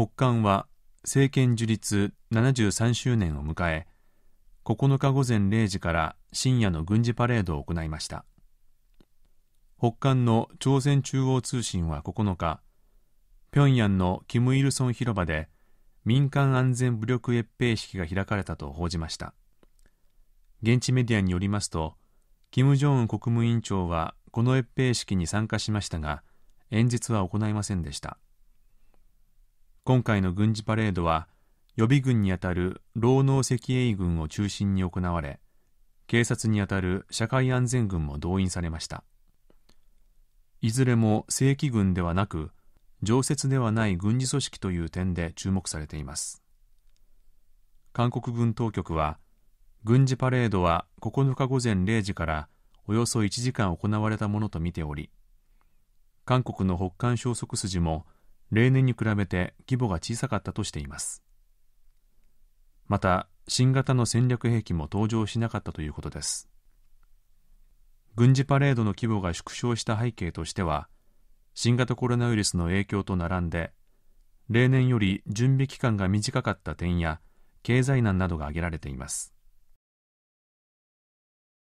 北韓は政権樹立73周年を迎え9日午前0時から深夜の軍事パレードを行いました北韓の朝鮮中央通信は9日平壌のキム・イルソン広場で民間安全武力閲兵式が開かれたと報じました現地メディアによりますと金正恩国務委員長はこの閲兵式に参加しましたが演説は行いませんでした今回の軍事パレードは予備軍にあたる労農赤衛軍を中心に行われ警察にあたる社会安全軍も動員されましたいずれも正規軍ではなく常設ではない軍事組織という点で注目されています韓国軍当局は軍事パレードは9日午前0時からおよそ1時間行われたものとみており韓国の北韓消息筋も例年に比べて規模が小さかったとしていますまた新型の戦略兵器も登場しなかったということです軍事パレードの規模が縮小した背景としては新型コロナウイルスの影響と並んで例年より準備期間が短かった点や経済難などが挙げられています